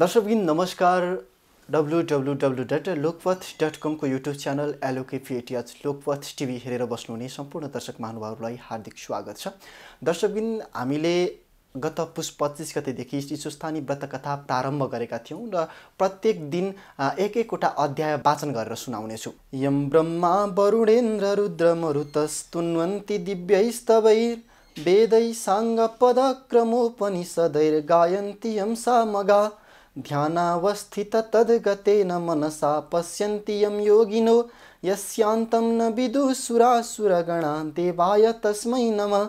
दर्शकबिन नमस्कार W W W dot Lokpath dot कमको युट्युब च्यानल एलोके लोकपथ टिभी हेरेर बस्नुहुने सम्पूर्ण दर्शक महानुभावहरूलाई हार्दिक स्वागत छ दर्शकबिन हामीले गत पुष पच्चिस गतेदेखि व्रत कथा प्रारम्भ गरेका थियौँ र प्रत्येक दिन एक एकवटा अध्याय वाचन गरेर सुनाउनेछु यम ब्रह्मा वरुणेन्द्र रुद्र मरुतस्तुन्वन्ति दिव्यैस्तवैर् वेदै साङ्ग गायन्ती यम सामगा ध्यानावस्थिततद्गते न मनसा पश्यन्ति यं योगिनो यस्यान्तं न विदुसुरासुरगणा देवाय तस्मै नमः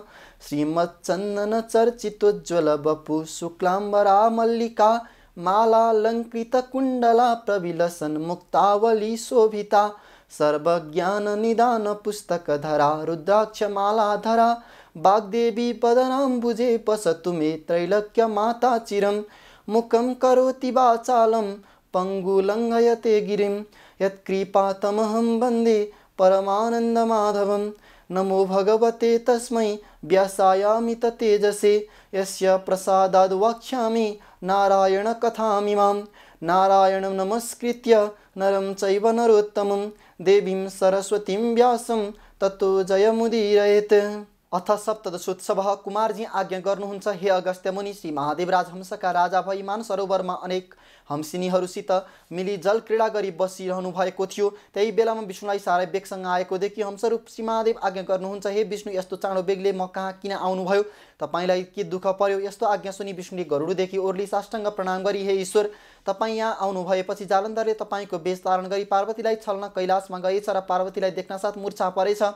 श्रीमच्चन्दनचर्चितोज्ज्वलवपुशुक्लाम्बरामल्लिका मालालङ्कृतकुण्डला प्रविलसन्मुक्तावली शोभिता सर्वज्ञाननिदानपुस्तकधरा रुद्राक्षमालाधरा पदनाम्बुजे पशतु मे चिरम् मुखं करोति वाचालं पङ्गुलङ्घयते गिरिं यत्कृपातमहं वन्दे परमानन्दमाधवं नमो भगवते तस्म व्यासायामि तेजसे यस्य प्रसादाद् वक्ष्यामि नारायणकथामिमां नारायणं नमस्कृत्य नरं चैव नरोत्तमं देवीं सरस्वतीं व्यासं ततो जयमुदीरयेत् अथ सप्तदशोत्सव कुमारजी आज्ञा गर्नुहुन्छ हे मुनि श्री महादेवराज हंसका राजा भई सरोवरमा अनेक हम्सिनीहरूसित मिली जल क्रीडा गरी बसिरहनु भएको थियो त्यही बेलामा विष्णुलाई साह्रै बेगसँग आएको देखि हंसरूप श्री महादेव आज्ञा गर्नुहुन्छ हे विष्णु यस्तो चाँडो बेगले म कहाँ किन आउनुभयो तपाईँलाई के दुःख पर्यो यस्तो आज्ञा सुनि विष्णुले गरुडदेखि ओर्ली साष्टाङ्ग प्रणाम गरी हे ईश्वर तपाईँ यहाँ आउनु भएपछि जालन्धरले तपाईँको वेश धारण गरी पार्वतीलाई छल्न कैलाशमा गएछ र पार्वतीलाई देख्न साथ मुर्छा परेछ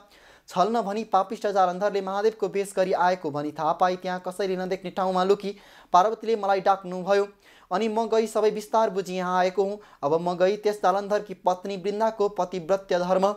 छल्न भनी पापिष्ट जालन्धरले महादेवको भेष गरी आएको भनी थाहा पाए त्यहाँ कसैले नदेख्ने ठाउँमा लुकी पार्वतीले मलाई डाक्नुभयो अनि म गई सबै विस्तार बुझी यहाँ आएको हुँ अब म गई त्यस जालन्धरकी पत्नी वृन्दाको पतिव्रत्य धर्म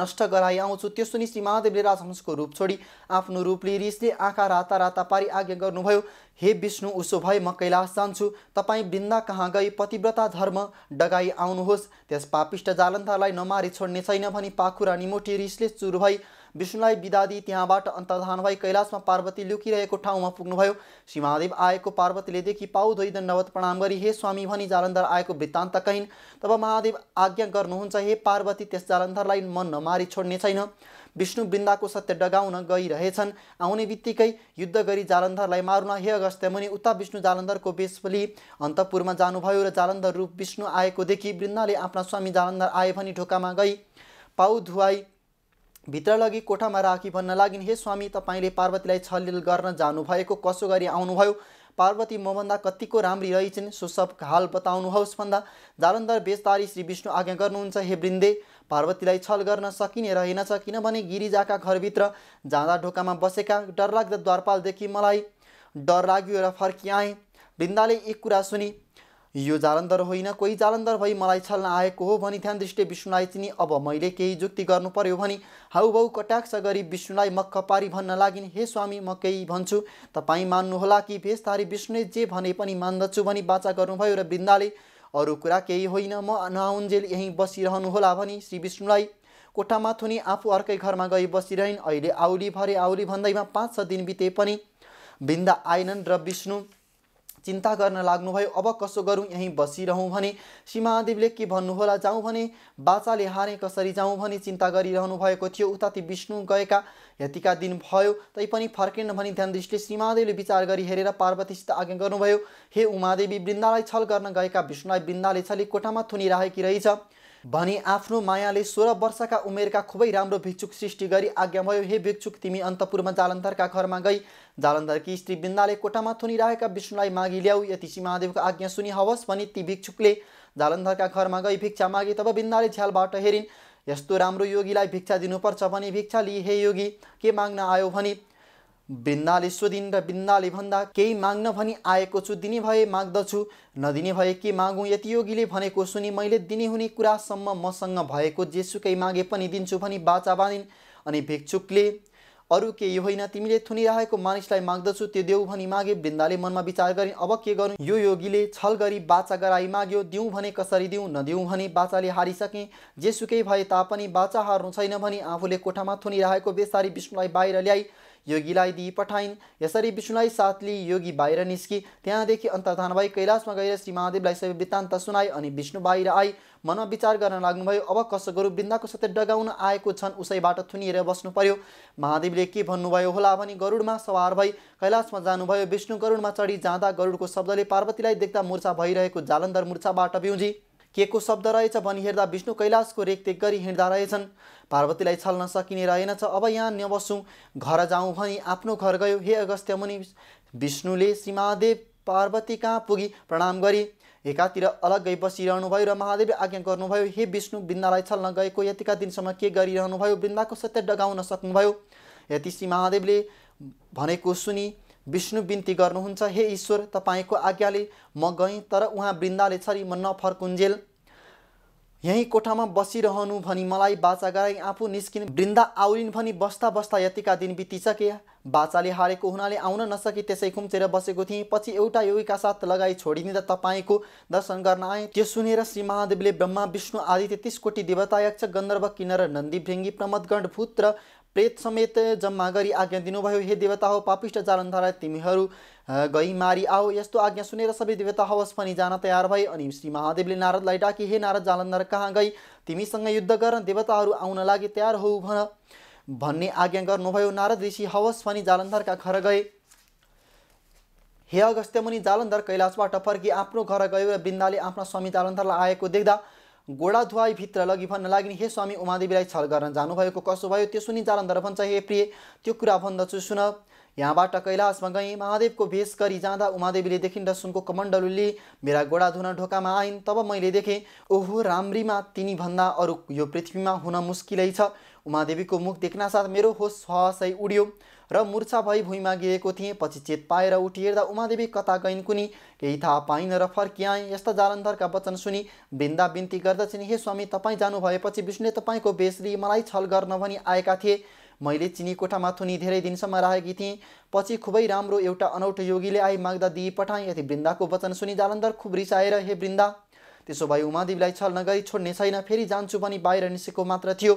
नष्ट गराई आउँछु त्यो सुनि श्री महादेवले राजहंसको रूप छोडी आफ्नो रूप लिई रिसले आँखा राता राता पारी आज्ञा गर्नुभयो हे विष्णु उसो भए म कैलाश जान्छु तपाईँ वृन्दा कहाँ गई पतिव्रता धर्म डगाई आउनुहोस् त्यस पापिष्ट जालन्तालाई नमारी छोड्ने छैन भनी पाखुरा निमोटी रिसले चुर भई विष्णुलाई बिदा दिई त्यहाँबाट अन्तर्धान भई कैलाशमा पार्वती लुकिरहेको ठाउँमा पुग्नुभयो सीमादेव आएको पार्वतीले देखि पाउ धोइद नवत प्रणाम गरी हे स्वामी भनी जालन्धर आएको वृत्तान्त कहिन् तब महादेव आज्ञा गर्नुहुन्छ हे पार्वती त्यस जालन्धरलाई मन नमारी छोड्ने छैन विष्णु वृन्दाको सत्य डगाउन गइरहेछन् आउने बित्तिकै युद्ध गरी जालन्धरलाई मार्न हे अगस्त्य मुनि उता विष्णु जालन्धरको बेसपली अन्तपुरमा जानुभयो र जालन्धर रूप विष्णु आएकोदेखि वृन्दाले आफ्ना स्वामी जालन्धर आए भनी ढोकामा गई पाउ धुवाई भित्र लगी कोठामा राखी भन्न लागिन् हे स्वामी तपाईँले पार्वतीलाई छलिल गर्न जानुभएको कसो गरी आउनुभयो पार्वती मभन्दा कतिको राम्री रहेछन् सुसप हाल बताउनुहोस् भन्दा जालन्धर बेचदारी श्री विष्णु आज्ञा गर्नुहुन्छ हे वृन्दे पार्वतीलाई छल गर्न सकिने रहेनछ किनभने गिरिजाका घरभित्र जाँदा ढोकामा बसेका डरलाग्दा द्वारपालदेखि मलाई डर लाग्यो र फर्किआएँ वृन्दाले एक कुरा सुनि यो जालन्धर होइन कोही जालन्धर भई मलाई छल्न आएको हो भनी ध्यान दृष्टि विष्णुलाई चिनी अब मैले केही जुक्ति गर्नु पर्यो भनी हाउभाउ कटाक्ष गरी विष्णुलाई मक्ख पारी भन्न लागिन् हे स्वामी म केही भन्छु तपाईँ मान्नुहोला कि भेषधारी विष्णुले जे भने पनि मान्दछु भनी बाचा गर्नुभयो र वृन्दाले अरू कुरा केही होइन म नआउन्जेल यहीँ बसिरहनुहोला भनी श्री विष्णुलाई कोठामा थुनी आफू अर्कै घरमा गई बसिरहन् अहिले आउली भरे आउली भन्दैमा पाँच छ दिन बिते पनि बिन्दा आएनन् र विष्णु चिन्ता गर्न लाग्नुभयो अब कसो गरौँ यहीँ बसिरहँ भने सीमादेवले के भन्नुहोला जाउँ भने बाचाले हारे कसरी जाउँ भने चिन्ता गरिरहनु भएको थियो उता विष्णु गएका यतिका दिन भयो तैपनि फर्केन भनी दृष्टिले सीमादेवले विचार गरी हेरेर पार्वतीसित आज्ञा गर्नुभयो हे उमादेवी वृन्दालाई छल गर्न गएका विष्णुलाई वृन्दाले छली कोठामा थुनिराखेकी रहेछ भनी आफ्नो मायाले सोह्र वर्षका उमेरका खुबै राम्रो भिक्षुक सृष्टि गरी आज्ञा भयो हे भिक्षुक तिमी अन्तपुरमा जालन्धरका घरमा गई जालन्धरकी स्त्री बिन्दाले कोटामा थुनिरहेका विष्णुलाई मागी ल्याऊ यति महादेवको आज्ञा सुनि हवस् भनी ती भिक्षुकले जालन्धरका घरमा गई भिक्षा मागे तब बिन्दाले झ्यालबाट हेरिन् यस्तो राम्रो योगीलाई भिक्षा दिनुपर्छ भने भिक्षा लिए हे योगी के माग्न आयो भने बिन्दाले सोधिन् र बिन्दाले भन्दा केही माग्न भनी आएको छु दिने भए माग्दछु नदिने भए के मागौँ यति योगीले भनेको सुनि मैले दिने हुने कुरासम्म मसँग भएको जेसुकै मागे पनि दिन्छु भनी बाचा बाँधिन् अनि भिक्षुकले अरू केही होइन तिमीले थुनिरहेको मानिसलाई माग्दछु त्यो देऊ भनी मागे वृन्दाले मनमा विचार गरिन् अब के गर्नु यो योगीले छल गरी बाचा गराई माग्यो दिउँ भने कसरी दिउँ नदिउँ भने बाचाले हारिसके जेसुकै भए तापनि बाचा हार्नु छैन भनी आफूले कोठामा थुनिरहेको बेसारी विष्णुलाई बाहिर ल्याई योगीलाई दिई पठाइन् यसरी विष्णुलाई साथ लिई योगी बाहिर निस्की त्यहाँदेखि भई कैलाशमा गएर श्री महादेवलाई सबै वृत्तान्त सुनाए अनि विष्णु बाहिर आई मनमा विचार गर्न लाग्नुभयो अब कसगरु वृन्दाको साथै डगाउन आएको छन् उसैबाट थुनिएर बस्नु पर्यो महादेवले के भन्नुभयो होला भने गरुडमा सवार भई कैलाशमा जानुभयो विष्णु गरुडमा चढी जाँदा गरुडको शब्दले पार्वतीलाई देख्दा मुर्छा भइरहेको जालन्धर मुर्छाबाट बिउजी के को शब्द रहेछ भनी हेर्दा विष्णु कैलाशको रेखदेख गरी हिँड्दा रहेछन् पार्वतीलाई छल्न सकिने रहेनछ अब यहाँ नबसौँ घर जाउँ भनी आफ्नो घर गयो हे अगस्त्य मुनि विष्णुले सीमादेव पार्वती कहाँ पुगी प्रणाम गरी एकातिर अलग्गै बसिरहनुभयो र महादेवले आज्ञा गर्नुभयो हे विष्णु वृन्दालाई छल्न गएको यतिका दिनसम्म के गरिरहनुभयो वृन्दाको सत्य डगाउन सक्नुभयो यति श्री महादेवले भनेको सुनी विष्णु बिन्ती गर्नुहुन्छ हे ईश्वर तपाईँको आज्ञाले म गएँ तर उहाँ वृन्दाले छरी म नफर्कुन्जेल यहीँ कोठामा बसिरहनु भनी मलाई बाचा गराई आफू निस्किन वृन्दा आउलिन् भनी बस्दा बस्दा यतिका दिन बितिसके बाचाले हारेको हुनाले आउन नसके त्यसै खुम्चेर बसेको थिएँ पछि एउटा योगीका साथ लगाई छोडिदिँदा तपाईँको दर्शन गर्न आएँ त्यो सुनेर श्री महादेवले ब्रह्मा विष्णु आदि तेत्तिस कोटी यक्ष गन्धर्व किन्नर नन्दी भृङ्गी प्रमदगण्ड भूत र प्रेत समेत जम्मा गरी आज्ञा दिनुभयो हे देवता हो पापिष्ट जालन्धालाई तिमीहरू गई मारी आओ यस्तो आज्ञा सुनेर सबै देवता हवस् पनि जान तयार भए अनि श्री महादेवले नारदलाई डाकी हे नारद जालन्धर कहाँ गई तिमीसँग युद्ध गर्न देवताहरू आउन लागि तयार हौ भन भन्ने आज्ञा गर्नुभयो नारद ऋषि हवस् पनि जालन्धरका घर गए हे अगस्त्य मुनि जालन्धर कैलाशबाट फर्की आफ्नो घर गयो र वृन्दाले आफ्ना स्वामी जालन्धरलाई आएको देख्दा गोडा भित्र लगी भन्न लागि हे स्वामी उमादेवीलाई छल गर्न जानुभएको कसो भयो त्यो सुनि जालन्धर भन्छ हे प्रिय त्यो कुरा भन्दछु सुन यहाँबाट कैलाशमा गएँ महादेवको भेष गरी जाँदा उमादेवीले देखिन् र सुनको कमण्डलुले मेरा गोडा धुन ढोकामा आइन् तब मैले देखेँ ओहो राम्रीमा तिनीभन्दा अरू यो पृथ्वीमा हुन मुस्किलै छ उमादेवीको मुख साथ मेरो होस सहसै उड्यो र मुर्छा भई भुइँमा गिएको थिएँ पछि चेत पाएर उठिहेर्दा उमादेवी कता गइन् कुनी केही थाहा पाइन र फर्किआएँ यस्ता जालन्धरका वचन सुनि बिन्दा बिन्ती गर्दछन् हे स्वामी तपाईँ जानु भएपछि विष्णुले तपाईँको बेसरी मलाई छल गर्न भनी आएका थिए मैले चिनी कोठामा थुनी धेरै दिनसम्म राखेकी थिएँ पछि खुबै राम्रो एउटा अनौठो योगीले आई माग्दा दिई पठाएँ यति वृन्दाको वचन सुनि जालन्धर खुब रिसाएर हे वृन्दा त्यसो भए उमादेवीलाई छल नगरी छोड्ने छैन फेरि जान्छु भनी बाहिर निस्केको मात्र थियो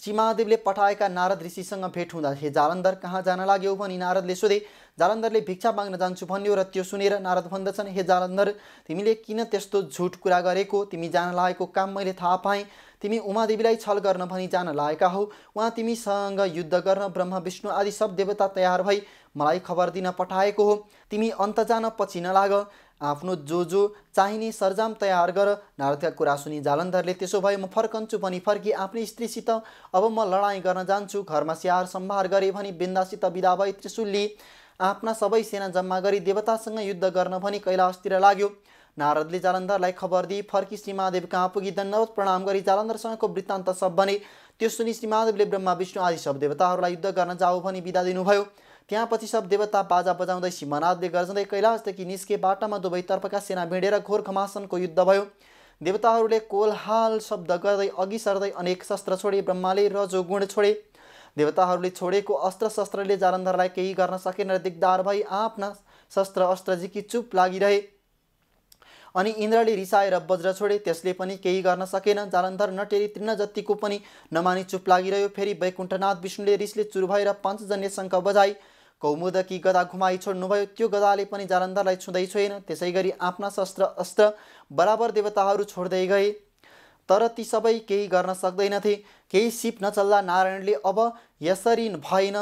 चिमादेवले पठाएका नारद ऋषिसँग भेट हुँदा हे जालन्धर कहाँ जान लाग्यो भनी नारदले सोधे जालन्धरले भिक्षा माग्न जान्छु भन्यो र त्यो सुनेर नारद भन्दछन् हे जालन्धर तिमीले किन त्यस्तो झुट कुरा गरेको तिमी जान लागेको काम मैले थाहा पाएँ तिमी उमादेवीलाई छल गर्न भनी जान लागेका हौ उहाँ तिमीसँग युद्ध गर्न ब्रह्म विष्णु आदि सब देवता तयार भई मलाई खबर दिन पठाएको हो तिमी अन्त जान पछि नलाग आफ्नो जो जो चाहिने सरजाम तयार गर नारदका कुरा सुनि जालन्धरले त्यसो भए म फर्कन्छु भनी फर्की आफ्नै स्त्रीसित अब म लडाइँ गर्न जान्छु घरमा स्याहार सम्भार गरे भनी बिन्दासित विदा भई त्रिशुलले आफ्ना सबै सेना जम्मा गरी देवतासँग युद्ध गर्न भनी कैलाशतिर लाग्यो नारदले जालन्धरलाई खबर दिई फर्की श्रीमादेव कहाँ पुगी दण्डवत प्रणाम गरी जालन्धरसँगको वृत्तान्त सब भने त्यो सुनि श्रीमादेवले ब्रह्मा विष्णु आदि सब देवताहरूलाई युद्ध गर्न जाऊ भनी विदा दिनुभयो त्यहाँ पछि सब देवता बाजा बजाउँदै सिमानादले गर्जँदै कैलाशदेखि निस्के बाटामा दुवैतर्फका सेना भिडेर घोर खमासनको युद्ध भयो देवताहरूले कोलहाल शब्द गर्दै अघि सर्दै अनेक शस्त्र छोडे ब्रह्माले रजो गुण छोडे देवताहरूले छोडेको अस्त्र शस्त्रले जालन्धरलाई केही गर्न सकेन र दिग्दार भई आफ्ना शस्त्र अस्त्र झिकी चुप लागिरहे अनि इन्द्रले रिसाएर वज्र छोडे त्यसले पनि केही गर्न सकेन जालन्धर नटेरी तृण जतिको पनि नमानी चुप लागिरह्यो फेरि वैकुण्ठनाथ विष्णुले रिसले चुर भएर पाँचजन्य शङ्ख बजाई कौमुदकी गदा घुमाई छोड्नुभयो त्यो गदाले पनि जालन्धरलाई छुँदै छोएन त्यसै गरी आफ्ना शस्त्र अस्त्र बराबर देवताहरू छोड्दै गए तर ती सबै केही गर्न सक्दैनथे केही सिप नचल्दा नारायणले अब यसरी भएन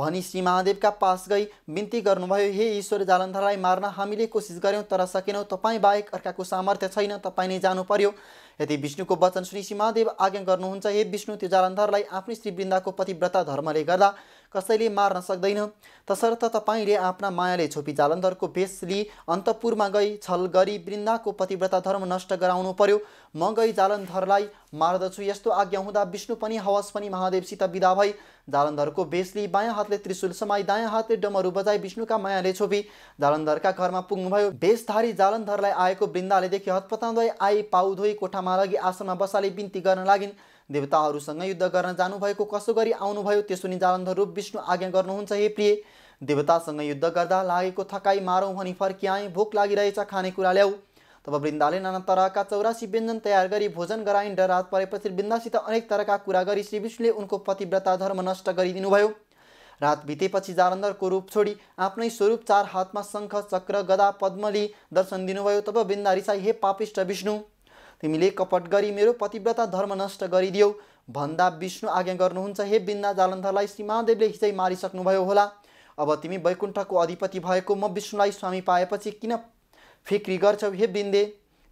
भनी श्री महादेवका पास गई बिन्ती गर्नुभयो हे ईश्वर जालन्धरलाई मार्न हामीले कोसिस गऱ्यौँ तर सकेनौँ तपाईँ बाहेक अर्काको सामर्थ्य छैन तपाईँ नै जानु पर्यो यदि विष्णुको वचन श्री सीमादेव आज्ञा गर्नुहुन्छ हे विष्णु त्यो जालन्धरलाई आफ्नै श्री वृन्दाको पतिव्रता धर्मले गर्दा कसैले मार्न सक्दैन तसर्थ तपाईँले आफ्ना मायाले छोपी जालन्धरको भेष लिई अन्तपुरमा गई छल गरी वृन्दाको पतिव्रता धर्म नष्ट गराउनु पर्यो म गई जालन्धरलाई मार्दछु यस्तो आज्ञा हुँदा विष्णु पनि हवस पनि महादेवसित विदा भई जालन्धरको भेष बायाँ हातले त्रिशूल समाई दायाँ हातले डमरू बजाई विष्णुका मायाले छोपी जालन्धरका घरमा पुग्नुभयो भेषधारी जालन्धरलाई आएको वृन्दाले देखि हतपताउँदै आई पाउ धोई कोठामा लगि आसनमा बसाले बिन्ती गर्न लागिन् देवताहरूसँग युद्ध गर्न जानुभएको कसो गरी आउनुभयो त्यसो नि रूप विष्णु आज्ञा गर्नुहुन्छ हे प्रिय देवतासँग युद्ध गर्दा लागेको थकाई मारौँ भनी फर्किआएँ भोक लागिरहेछ खानेकुरा ल्याऊ तब वृन्दाले नाना तरहका चौरासी व्यञ्जन तयार गरी भोजन गराइन् र रात परेपछि वृन्दासित अनेक तरहका कुरा गरी श्री विष्णुले उनको पतिव्रता धर्म नष्ट गरिदिनुभयो रात बितेपछि जालन्धरको रूप छोडी आफ्नै स्वरूप चार हातमा शङ्ख चक्र गदा पद्मली दर्शन दिनुभयो तब वृन्दा रिसाई हे पापिष्ट विष्णु तिमीले कपट गरी मेरो पतिव्रता धर्म नष्ट गरिदियौ भन्दा विष्णु आज्ञा गर्नुहुन्छ हे बिन्दा जालन्धरलाई श्री महादेवले हिजै मारिसक्नुभयो होला अब तिमी वैकुण्ठको अधिपति भएको म विष्णुलाई स्वामी पाएपछि किन फिक्री गर्छौ हे बिन्दे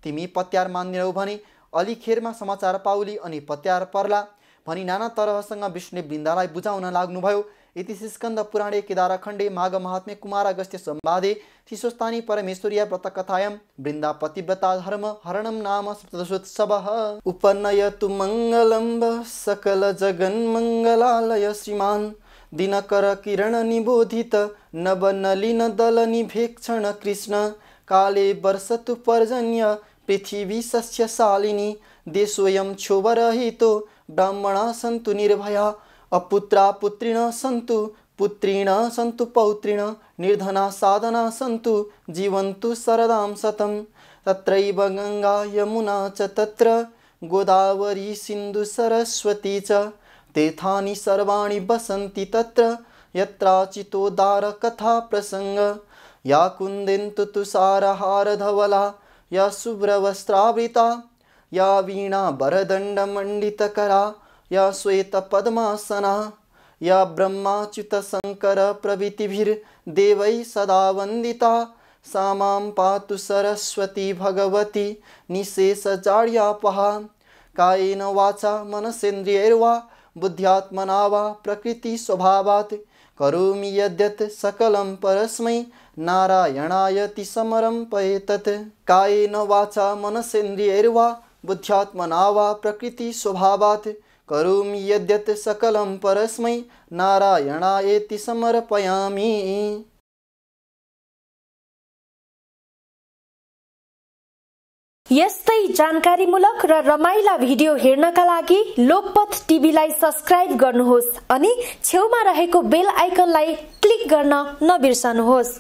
तिमी पत्यार मान्दैनौ भने अलिखेरमा समाचार पाउली अनि पत्यार पर्ला भनी नाना तरहसँग विष्णुले बृन्दालाई बुझाउन लाग्नुभयो इतिस्कंद पुराणे केदारखंडे माघमहात्म्ये कुमारागस्त्य संवादे शिशोस्थानी परमेश्वर्या व्रतकथायां वृन्दापतिव्रता धर्म हरणं नाम सप्तदशोत्सवः उपनयतु मङ्गलम्ब जगन्मङ्गलालय श्रीमान् दल निभेक्षण कृष्ण काले वर्षतु पर्जन्य पृथिवी शालिनी देशोऽयं क्षोभरहितो ब्राह्मणा सन्तु निर्भया अपुत्रा पुत्रिण सन्तु पुत्रिण सन्तु पौत्रिण निर्धना साधना सन्तु जीवन्तु सरदां शतं तत्रैव गङ्गा यमुना च तत्र गोदावरी सिन्धु सरस्वती च तेथानि सर्वाणि वसन्ति तत्र यत्राचितोदारकथाप्रसङ्ग या कुन्देन्तु तुषारहारधवला या सुब्रवस्राविता या वीणा वरदण्डमण्डितकरा या श्वेतपद्मासना या देवै सदा वंदिता सामां पातु सरस्वती भगवती पहा कायेन वाचा मनसेन्द्रियैर्वा बुद्ध्यात्मना वा प्रकृतिस्वभावात् करोमि यद्यत् सकलं परस्मै नारायणायति समरं पयेतत् कायेन वाचा मनसेन्द्रियैर्वा बुद्ध्यात्मना वा प्रकृतिस्वभावात् करोमि यद्यत सकलं परस्मै एति समर्पयामि यस्तै जानकारीमूलक र रमाइला भिडियो हेर्नका लागि लोकपथ टिभीलाई सब्सक्राइब गर्नुहोस् अनि छेउमा रहेको बेल आइकनलाई क्लिक गर्न नबिर्सनुहोस्